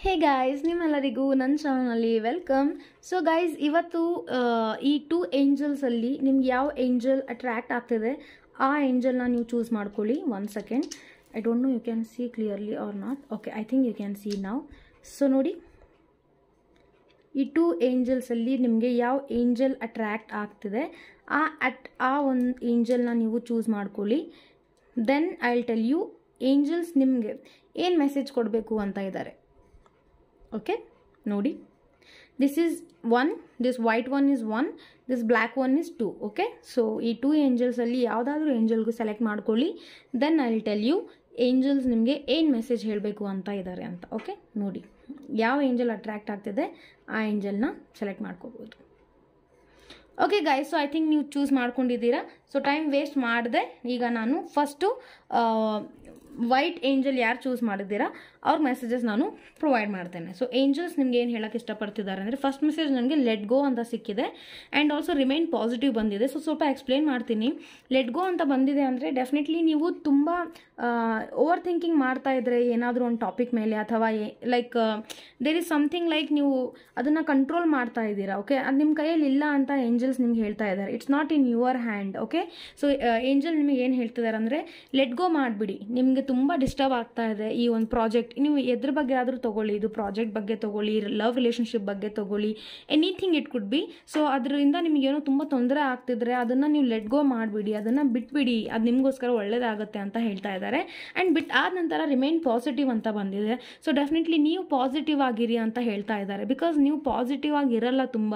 Hey guys ನಿಮ್ಮೆಲ್ಲರಿಗೂ ನನ್ನ ಚಾನಲಲ್ಲಿ ವೆಲ್ಕಮ್ ಸೊ ಗಾಯ್ಸ್ ಇವತ್ತು ಈ ಟೂ ಏಂಜಲ್ಸಲ್ಲಿ ನಿಮ್ಗೆ ಯಾವ ಏಂಜಲ್ ಅಟ್ರ್ಯಾಕ್ಟ್ ಆಗ್ತಿದೆ ಆ ಏಂಜಲ್ನ ನೀವು ಚೂಸ್ ಮಾಡ್ಕೊಳ್ಳಿ one second I don't know you can see clearly or not okay I think you can see ನಾವು ಸೊ ನೋಡಿ ಈ ಟೂ ಏಂಜಲ್ಸಲ್ಲಿ ನಿಮಗೆ ಯಾವ ಏಂಜಲ್ ಅಟ್ರ್ಯಾಕ್ಟ್ ಆಗ್ತಿದೆ ಆ ಅಟ್ ಆ ಒಂದು ಏಂಜಲ್ನ ನೀವು ಚೂಸ್ ಮಾಡ್ಕೊಳ್ಳಿ then I will tell you angels ನಿಮಗೆ ಏನು ಮೆಸೇಜ್ ಕೊಡಬೇಕು ಅಂತ ಇದ್ದಾರೆ ಓಕೆ ನೋಡಿ this is one this white one is one this black one is two okay so ಈ ಟೂ ಏಂಜಲ್ಸಲ್ಲಿ ಯಾವುದಾದ್ರೂ ಏಂಜಲ್ಗೂ ಸೆಲೆಕ್ಟ್ ಮಾಡ್ಕೊಳ್ಳಿ then I will tell you angels ನಿಮಗೆ ಏನು ಮೆಸೇಜ್ ಹೇಳಬೇಕು ಅಂತ ಇದ್ದಾರೆ ಅಂತ ಓಕೆ ನೋಡಿ ಯಾವ ಏಂಜಲ್ ಅಟ್ರ್ಯಾಕ್ಟ್ ಆಗ್ತಿದೆ ಆ ಏಂಜಲ್ನ ಸೆಲೆಕ್ಟ್ ಮಾಡ್ಕೋಬೋದು okay guy so I think ನೀವು ಚೂಸ್ ಮಾಡ್ಕೊಂಡಿದ್ದೀರಾ ಸೊ ಟೈಮ್ ವೇಸ್ಟ್ ಮಾಡಿದೆ ಈಗ ನಾನು ಫಸ್ಟು ವೈಟ್ ಏಂಜಲ್ ಯಾರು ಚೂಸ್ ಮಾಡಿದ್ದೀರಾ ಅವ್ರ ಮೆಸೇಜಸ್ ನಾನು ಪ್ರೊವೈಡ್ ಮಾಡ್ತೇನೆ ಸೊ ಏಂಜಲ್ಸ್ ನಿಮ್ಗೆ ಏನು ಹೇಳಕ್ಕೆ ಇಷ್ಟಪಡ್ತಿದ್ದಾರೆ ಅಂದರೆ ಫಸ್ಟ್ ಮೆಸೇಜ್ ನನಗೆ ಲೆಟ್ ಗೋ ಅಂತ ಸಿಕ್ಕಿದೆ ಆ್ಯಂಡ್ ಆಲ್ಸೋ ರಿಮೈನ್ ಪಾಸಿಟಿವ್ ಬಂದಿದೆ ಸೊ ಸ್ವಲ್ಪ ಎಕ್ಸ್ಪ್ಲೇನ್ ಮಾಡ್ತೀನಿ ಲೆಟ್ ಗೋ ಅಂತ ಬಂದಿದೆ ಅಂದರೆ ಡೆಫಿನೆಟ್ಲಿ ನೀವು ತುಂಬ ಓವರ್ ಥಿಂಕಿಂಗ್ ಮಾಡ್ತಾ ಇದ್ರೆ ಏನಾದರೂ ಒಂದು ಟಾಪಿಕ್ ಮೇಲೆ ಅಥವಾ like there is something like ನೀವು ಅದನ್ನು ಕಂಟ್ರೋಲ್ ಮಾಡ್ತಾ ಇದ್ದೀರಾ ಓಕೆ ಅದು ನಿಮ್ಮ ಕೈಯಲ್ಲಿ ಇಲ್ಲ ಅಂತ ಏಂಜಲ್ಸ್ ನಿಮ್ಗೆ ಹೇಳ್ತಾ ಇದ್ದಾರೆ it's not in your hand okay so angel ನಿಮಗೆ ಏನು ಹೇಳ್ತಿದ್ದಾರೆ ಅಂದರೆ ಲೆಟ್ ಗೋ ಮಾಡಿಬಿಡಿ ನಿಮಗೆ ತುಂಬ ಡಿಸ್ಟರ್ಬ್ ಆಗ್ತಾ ಇದೆ ಈ ಒಂದು ಪ್ರಾಜೆಕ್ಟ್ ನೀವು ಎದ್ರ ಬಗ್ಗೆ ಆದರೂ ತೊಗೊಳ್ಳಿ ಇದು ಪ್ರಾಜೆಕ್ಟ್ ಬಗ್ಗೆ ತೊಗೊಳ್ಳಿ ಲವ್ ರಿಲೇಷನ್ಶಿಪ್ ಬಗ್ಗೆ ತೊಗೊಳ್ಳಿ anything it could be so ಅದರಿಂದ ಏನೋ ತುಂಬ ತೊಂದರೆ ಆಗ್ತಿದ್ರೆ ಅದನ್ನು ನೀವು ಲೆಟ್ ಗೋ ಮಾಡಿಬಿಡಿ ಅದನ್ನು ಬಿಟ್ಬಿಡಿ ಅದು ನಿಮಗೋಸ್ಕರ ಒಳ್ಳೇದಾಗುತ್ತೆ ಅಂತ ಹೇಳ್ತಾ ಇದ್ದಾರೆ ಆ್ಯಂಡ್ ಬಿಟ್ ಆದ ನಂತರ ರಿಮೈನ್ ಪಾಸಿಟಿವ್ ಅಂತ ಬಂದಿದೆ ಸೊ ಡೆಫಿನೆಟ್ಲಿ ನೀವು ಪಾಸಿಟಿವ್ ಆಗಿರಿ ಅಂತ ಹೇಳ್ತಾ ಇದ್ದಾರೆ ಬಿಕಾಸ್ ನೀವು ಪಾಸಿಟಿವ್ ಆಗಿ ತುಂಬ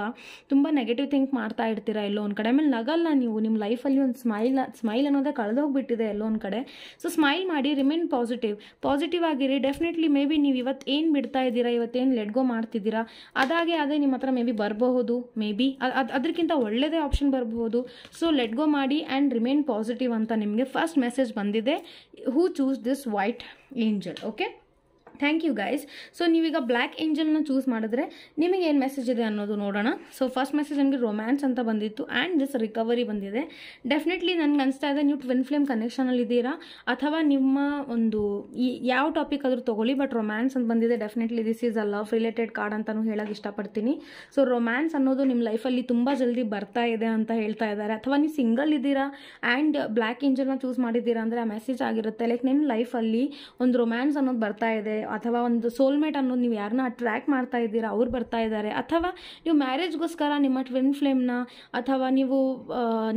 ತುಂಬ ನೆಗೆಟಿವ್ ಥಿಂಕ್ ಮಾಡ್ತಾ ಇರ್ತೀರಾ ಎಲ್ಲೋ ಒಂದು ಕಡೆ ಆಮೇಲೆ ನಗಲ್ಲ ನೀವು ನಿಮ್ಮ ಲೈಫಲ್ಲಿ ಒಂದು ಸ್ಮೈಲ್ ಸ್ಮೈಲ್ ಅನ್ನೋದೇ ಕಳೆದೋಗ್ಬಿಟ್ಟಿದೆ ಎಲ್ಲೋ ಒಂದು ಕಡೆ ಸೊ ಸ್ಮೈಲ್ ಮಾಡಿ ರಿಮೈನ್ ಪಾಸಿಟಿವ್ ಪಾಸಿಟಿವ್ ಆಗಿರಿ ಡೆಫಿನೆಟ್ಲಿ ಮೇ ಬಿ ನೀವು ಇವತ್ತು ಏನು ಬಿಡ್ತಾ ಇದ್ದೀರಾ ಇವತ್ತೇನು ಗೋ ಮಾಡ್ತಿದ್ದೀರಾ ಅದಾಗೆ ಅದೇ ನಿಮ್ಮ ಹತ್ರ ಮೇ ಬಿ ಬರಬಹುದು ಮೇ ಬಿ ಅದಕ್ಕಿಂತ ಒಳ್ಳೆಯದೇ ಆಪ್ಷನ್ ಬರಬಹುದು ಸೊ ಗೋ ಮಾಡಿ ಆ್ಯಂಡ್ ರಿಮೈನ್ ಪಾಸಿಟಿವ್ ಅಂತ ನಿಮಗೆ ಫಸ್ಟ್ ಮೆಸೇಜ್ ಬಂದಿದೆ who choose this white angel okay thank you guys so ನೀವೀಗ ಬ್ಲ್ಯಾಕ್ ಏಂಜಲ್ನ ಚೂಸ್ ಮಾಡಿದ್ರೆ ನಿಮಗೆ ಏನು ಮೆಸೇಜ್ ಇದೆ ಅನ್ನೋದು ನೋಡೋಣ ಸೊ ಫಸ್ಟ್ ಮೆಸೇಜ್ ನನಗೆ ರೊಮ್ಯಾನ್ಸ್ ಅಂತ ಬಂದಿತ್ತು ಆ್ಯಂಡ್ ದಿಸ್ ರಿಕವರಿ ಬಂದಿದೆ ಡೆಫಿನೆಟ್ಲಿ ನನಗೆ ಅನಿಸ್ತಾ ಇದೆ ನೀವು ಟ್ವಿನ್ ಫ್ಲೇಮ್ ಕನೆಕ್ಷನಲ್ಲಿದ್ದೀರಾ ಅಥವಾ ನಿಮ್ಮ ಒಂದು ಈ ಯಾವ ಟಾಪಿಕ್ ಆದರೂ ತೊಗೊಳ್ಳಿ ಬಟ್ ರೊಮ್ಯಾನ್ಸ್ ಅಂತ ಬಂದಿದೆ definitely this is a love related card ಅಂತಲೂ ಹೇಳೋಕೆ ಇಷ್ಟಪಡ್ತೀನಿ ಸೊ ರೊಮ್ಯಾನ್ಸ್ ಅನ್ನೋದು ನಿಮ್ಮ ಲೈಫಲ್ಲಿ ತುಂಬ ಜಲ್ದಿ ಬರ್ತಾ ಇದೆ ಅಂತ ಹೇಳ್ತಾ ಇದ್ದಾರೆ ಅಥವಾ ನೀವು ಸಿಂಗಲ್ ಇದ್ದೀರಾ ಆ್ಯಂಡ್ ಬ್ಲ್ಯಾಕ್ ಏಂಜಲ್ನ ಚೂಸ್ ಮಾಡಿದ್ದೀರಾ ಅಂದರೆ ಆ ಮೆಸೇಜ್ ಆಗಿರುತ್ತೆ ಲೈಕ್ ನಿಮ್ಮ ಲೈಫಲ್ಲಿ ಒಂದು ರೊಮ್ಯಾನ್ಸ್ ಅನ್ನೋದು ಬರ್ತಾ ಇದೆ ಅಥವಾ ಒಂದು ಸೋಲ್ಮೇಟ್ ಅನ್ನೋದು ನೀವು ಯಾರನ್ನ ಅಟ್ರ್ಯಾಕ್ಟ್ ಮಾಡ್ತಾ ಇದ್ದೀರಾ ಅವ್ರು ಬರ್ತಾ ಇದ್ದಾರೆ ಅಥವಾ ನೀವು ಮ್ಯಾರೇಜ್ಗೋಸ್ಕರ ನಿಮ್ಮ ಟ್ವಿನ್ ಫ್ಲೇಮ್ನ ಅಥವಾ ನೀವು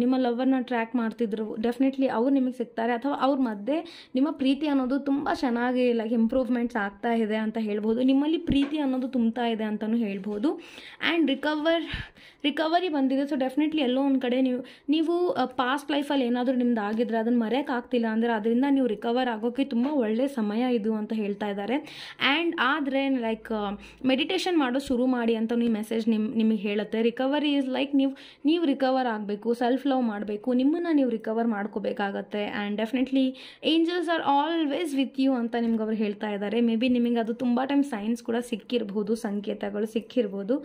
ನಿಮ್ಮ ಲವರ್ನ ಟ್ರ್ಯಾಕ್ ಮಾಡ್ತಿದ್ರು ಡೆಫಿನೆಟ್ಲಿ ಅವ್ರು ನಿಮಗೆ ಸಿಗ್ತಾರೆ ಅಥವಾ ಅವ್ರ ಮಧ್ಯೆ ನಿಮ್ಮ ಪ್ರೀತಿ ಅನ್ನೋದು ತುಂಬ ಚೆನ್ನಾಗಿ ಲೈಕ್ ಇಂಪ್ರೂವ್ಮೆಂಟ್ಸ್ ಆಗ್ತಾ ಇದೆ ಅಂತ ಹೇಳ್ಬೋದು ನಿಮ್ಮಲ್ಲಿ ಪ್ರೀತಿ ಅನ್ನೋದು ತುಂಬ್ತಾ ಇದೆ ಅಂತಲೂ ಹೇಳ್ಬೋದು ಆ್ಯಂಡ್ ರಿಕವರ್ ರಿಕವರಿ ಬಂದಿದೆ ಸೊ ಡೆಫಿನೆಟ್ಲಿ ಎಲ್ಲೋ ಒಂದು ಕಡೆ ನೀವು ನೀವು ಪಾಸ್ಟ್ ಲೈಫಲ್ಲಿ ಏನಾದರೂ ನಿಮ್ದು ಆಗಿದ್ರೆ ಅದನ್ನು ಮರೆಯೋಕ್ಕಾಗ್ತಿಲ್ಲ ಅಂದರೆ ಅದರಿಂದ ನೀವು ರಿಕವರ್ ಆಗೋಕ್ಕೆ ತುಂಬ ಒಳ್ಳೆಯ ಸಮಯ ಇದು ಅಂತ ಹೇಳ್ತಾ ಇದ್ದಾರೆ ಆ್ಯಂಡ್ ಆದರೆ ಲೈಕ್ ಮೆಡಿಟೇಷನ್ ಮಾಡೋ ಶುರು ಮಾಡಿ ಅಂತ ನೀವು ಮೆಸೇಜ್ ನಿಮ್ ನಿಮಗೆ ಹೇಳುತ್ತೆ ರಿಕವರಿ ಈಸ್ ಲೈಕ್ ನೀವು ನೀವು ರಿಕವರ್ ಆಗಬೇಕು ಸೆಲ್ಫ್ ಲವ್ ಮಾಡಬೇಕು ನಿಮ್ಮನ್ನು ನೀವು ರಿಕವರ್ ಮಾಡ್ಕೋಬೇಕಾಗತ್ತೆ and definitely angels are always with you ಅಂತ ನಿಮ್ಗೆ ಅವ್ರು ಹೇಳ್ತಾ ಇದ್ದಾರೆ ಮೇ ಬಿ ನಿಮಗೆ ಅದು ತುಂಬ ಟೈಮ್ ಸೈನ್ಸ್ ಕೂಡ ಸಿಕ್ಕಿರ್ಬೋದು ಸಂಕೇತಗಳು ಸಿಕ್ಕಿರ್ಬೋದು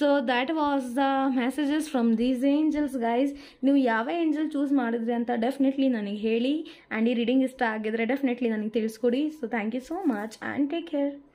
so that was the messages from these angels guys ನೀವು ಯಾವ ಏಂಜಲ್ ಚೂಸ್ ಮಾಡಿದ್ರಿ ಅಂತ ಡೆಫಿನೆಟ್ಲಿ ನನಗೆ ಹೇಳಿ ಆ್ಯಂಡ್ ಈ ರೀಡಿಂಗ್ ಇಷ್ಟ ಆಗಿದ್ರೆ ಡೆಫಿನೆಟ್ಲಿ ನನಗೆ ತಿಳಿಸ್ಕೊಡಿ so thank you so much and and take care.